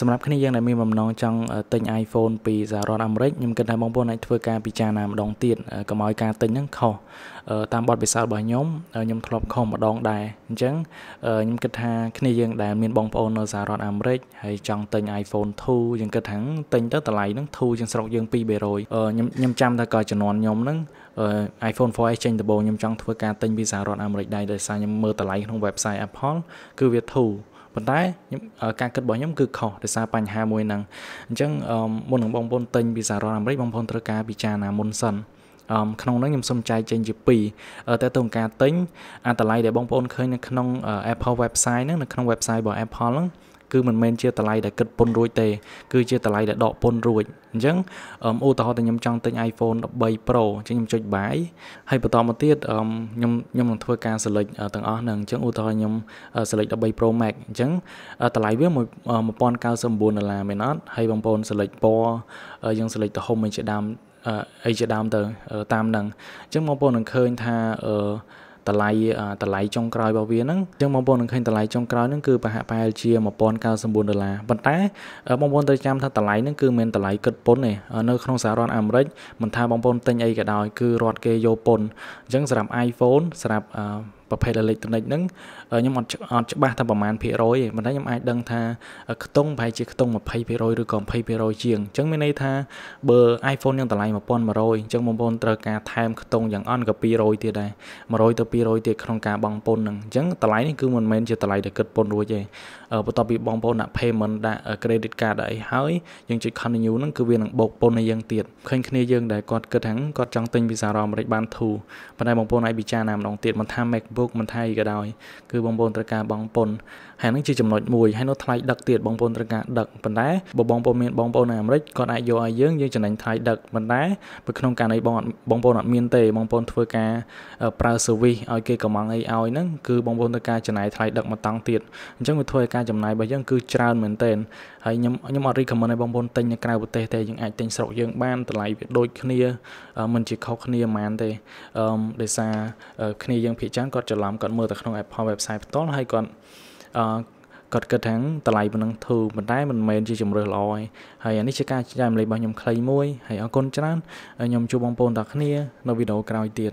សម្រាប់គ្នាយើងដែលមានបំណងចង់ទិញ iPhone ពីសហរដ្ឋអាមេរិកខ្ញុំគិតថាបងប្អូនអាចធ្វើការពិចារណាម្ដងទៀតកុំឲ្យការទិញហ្នឹងខុសតាមបទពិសោធន៍របស់ខ្ញុំខ្ញុំធ្លាប់ខុសម្ដងដែរអញ្ចឹងខ្ញុំគិតថា គ្នាយើងដែលមានបងប្អូននៅសហរដ្ឋអាមេរិកហើយចង់ទិញ iPhone 2យើងគិតថាទិញទៅតម្លៃហ្នឹងធូរជាងស្រុកយើង200ខ្ញុំខ្ញុំចាំថាក៏ជំនាន់ខ្ញុំហ្នឹង iPhone 4S ចេញដំបូងខ្ញុំចង់ធ្វើការទិញពីសហរដ្ឋអាមេរិកដែរដោយសារខ្ញុំមើលតម្លៃក្នុង website Apple គឺវាធូរប៉ុន្តែខ្ញុំការគិតរបស់ខ្ញុំគឺខុសដោយសារបញ្ហាមួយហ្នឹងអញ្ចឹងមុននឹងបងប្អូនទិញពីសហរដ្ឋអាមេរិកបងប្អូនត្រូវការពិចារណាមុនសិនអមក្នុងនោះខ្ញុំសូមចែកចេញជា2តើតើក្នុងការទិញអត្តល័យដែលបងប្អូនឃើញនៅក្នុង Apple website ហ្នឹងនៅក្នុង website របស់ Apple ហ្នឹងគឺមិនមែនជាតម្លៃដែលគិតពុនរួចទេ គឺជាតម្លៃដែលដកពុនរួចអញ្ចឹងឧទាហរណ៍ថាខ្ញុំចង់ទិញ iPhone 13 Pro អញ្ចឹងខ្ញុំចុចបាយហើយបន្តមកទៀតខ្ញុំខ្ញុំនឹងធ្វើការ select ទាំងអស់ហ្នឹងអញ្ចឹងឧទាហរណ៍ខ្ញុំ select 13 Pro Max អញ្ចឹងតម្លៃវា1099ដុល្លារមែនអត់ហើយបងប្អូន select ពណ៌យើង select ទំហំអីជាដើមអីជាដើមទៅតាមហ្នឹងអញ្ចឹងបងប្អូននឹងឃើញថាអឺតម្លៃតម្លៃចុងក្រោយរបស់វាហ្នឹងអញ្ចឹងបងប្អូននឹងឃើញតម្លៃចុងក្រោយហ្នឹងគឺប្រហាក់ប្រហែលជា1099ដុល្លារប៉ុន្តែបងប្អូនត្រូវចាំថាតម្លៃហ្នឹងគឺមានតម្លៃគិតពន្ធទេនៅក្នុងសហរដ្ឋអាមេរិកមិនថាបងប្អូនទិញអីក៏ដោយគឺរដ្ឋគេយកពន្ធអញ្ចឹងសម្រាប់ iPhone សម្រាប់ប្រភេទអេເລັກត្រូនិកហ្នឹងខ្ញុំអត់អត់ច្បាស់ថាប្រមាណភាគរយទេប៉ុន្តែខ្ញុំអាចដឹងថាខ្ទង់ប្រហែលជាខ្ទង់20%ឬក៏20%ជាងអញ្ចឹងមានន័យថាបើ iPhone នឹងតម្លៃ1100អញ្ចឹងបងប្អូនត្រូវការថែមខ្ទង់យ៉ាងអន់ក៏200ទៀតដែរ100ទៅ200ទៀតក្នុងការបង់ពន្ធហ្នឹងអញ្ចឹងតម្លៃនេះគឺមិនមែនជាតម្លៃដែលគិតពន្ធរួចទេបន្ទាប់ពីបងប្អូនដាក់ payment ដាក់ credit card ដាក់អីហើយយើងចុច continue ហ្នឹងគឺវានឹងបូកពន្ធឲ្យយើងទៀតឃើញគ្នាយើងដែលគាត់គិតថាគាត់ចង់ទិញពីសារ៉ាអាមេរិកបានធូរប៉ុន្តែបងប្អូនអាចពិចារណាម្ដងទៀតមិនថា MacBook Facebook មិនថៃក៏ដោយគឺបងប្អូនត្រូវការបងពុនហើយនឹងជាចំណុចមួយហើយនោះថ្លៃដឹកទៀតបងប្អូនត្រូវការដឹកប៉ុន្តែបើបងប្អូនមានបងប្អូននៅអាមេរិកគាត់អាចយកឲ្យយើងយើងចំណាញ់ថ្លៃដឹកប៉ុន្តែបើក្នុងករណីបងបងប្អូនអត់មានទេបងប្អូនធ្វើការប្រើ service ឲ្យគេកម្ងអីឲ្យហ្នឹងគឺបងប្អូនត្រូវការចំណាយថ្លៃដឹកមួយតង់ទៀតអញ្ចឹងវាធ្វើឲ្យការចំណាយរបស់យើងគឺច្រើនមែនទែនហើយខ្ញុំខ្ញុំអត់ recommend ឲ្យបងប្អូនទិញនៅក្រៅប្រទេសទេយើងអាចទិញស្រុកយើងបានតម្លៃវាដូចគ្នាមិនជាខុសគ្នាប៉ុន្មានទេអឺដោយសារគ្នាយើងភាគច្រើនគាត់គាត់ច្រឡំគាត់មើលទៅក្នុង Apple website ផ្ទាល់ហើយគាត់អឺគាត់គិតថាតម្លៃប៉ុណ្ណឹងធូរប៉ុន្តែមិនមែនជាជំរើសល្អឯងហើយអានេះជាការចែករំលែករបស់ខ្ញុំខ្លីមួយហើយអរគុណច្រើនខ្ញុំជួបបងប្អូនទាំងគ្នានៅវីដេអូក្រោយទៀត